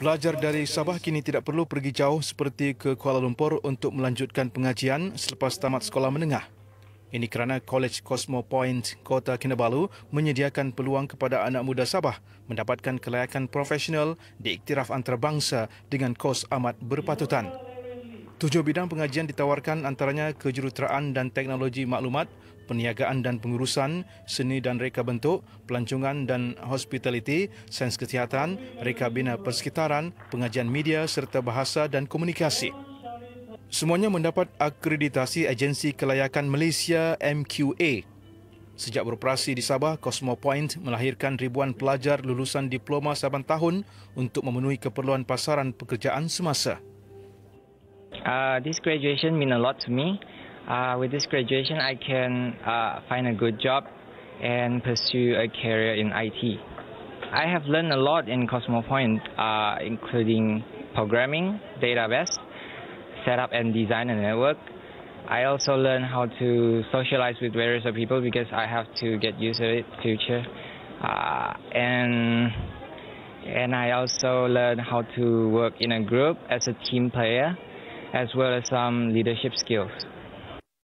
Pelajar dari Sabah kini tidak perlu pergi jauh seperti ke Kuala Lumpur untuk melanjutkan pengajian selepas tamat sekolah menengah. Ini kerana College Cosmo Point Kota Kinabalu menyediakan peluang kepada anak muda Sabah mendapatkan kelayakan profesional diiktiraf antarabangsa dengan kos amat berpatutan. Tujuh bidang pengajian ditawarkan antaranya kejuruteraan dan teknologi maklumat, peniagaan dan pengurusan, seni dan reka bentuk, pelancongan dan hospitality, sains kesihatan, reka bina persekitaran, pengajian media serta bahasa dan komunikasi. Semuanya mendapat akreditasi Agensi Kelayakan Malaysia MQA. Sejak beroperasi di Sabah, Cosmo Point melahirkan ribuan pelajar lulusan diploma saban tahun untuk memenuhi keperluan pasaran pekerjaan semasa. Uh, this graduation means a lot to me. Uh, with this graduation, I can uh, find a good job and pursue a career in IT. I have learned a lot in Cosmopoint, uh, including programming, database, setup and design a network. I also learned how to socialize with various people because I have to get used to it future. Uh, and and I also learned how to work in a group as a team player as well as some leadership skills.